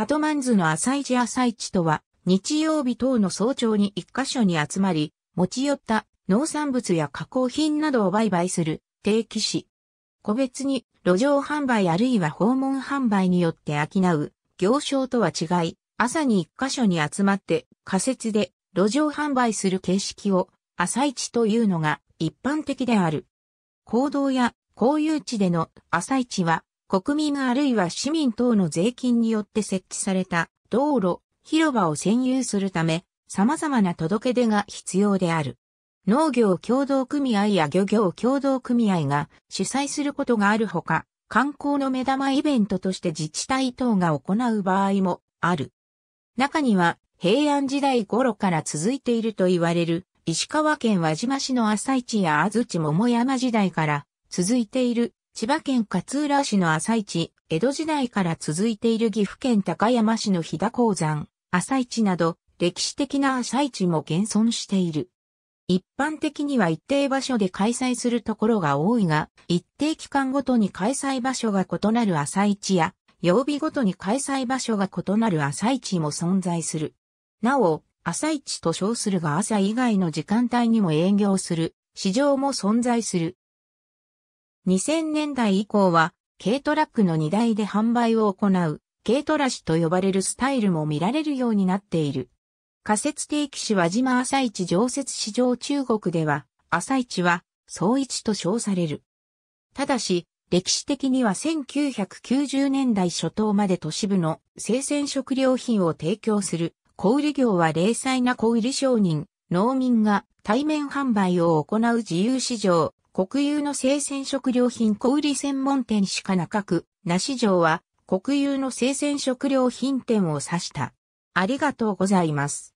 カトマンズの朝市朝市とは、日曜日等の早朝に一箇所に集まり、持ち寄った農産物や加工品などを売買する定期市。個別に路上販売あるいは訪問販売によって商う行商とは違い、朝に一箇所に集まって仮設で路上販売する形式を朝市というのが一般的である。行動や公有地での朝市は国民あるいは市民等の税金によって設置された道路、広場を占有するため、様々な届け出が必要である。農業協同組合や漁業協同組合が主催することがあるほか、観光の目玉イベントとして自治体等が行う場合もある。中には平安時代頃から続いていると言われる石川県輪島市の朝市や安土桃山時代から続いている千葉県勝浦市の朝市、江戸時代から続いている岐阜県高山市の飛騨鉱山、朝市など、歴史的な朝市も現存している。一般的には一定場所で開催するところが多いが、一定期間ごとに開催場所が異なる朝市や、曜日ごとに開催場所が異なる朝市も存在する。なお、朝市と称するが朝以外の時間帯にも営業する、市場も存在する。2000年代以降は、軽トラックの荷台で販売を行う、軽トラシと呼ばれるスタイルも見られるようになっている。仮設定期市は島朝市常設市場中国では、朝市は、総一と称される。ただし、歴史的には1990年代初頭まで都市部の生鮮食料品を提供する小売業は零細な小売商人、農民が対面販売を行う自由市場、国有の生鮮食料品小売専門店しかなかく、梨城は国有の生鮮食料品店を指した。ありがとうございます。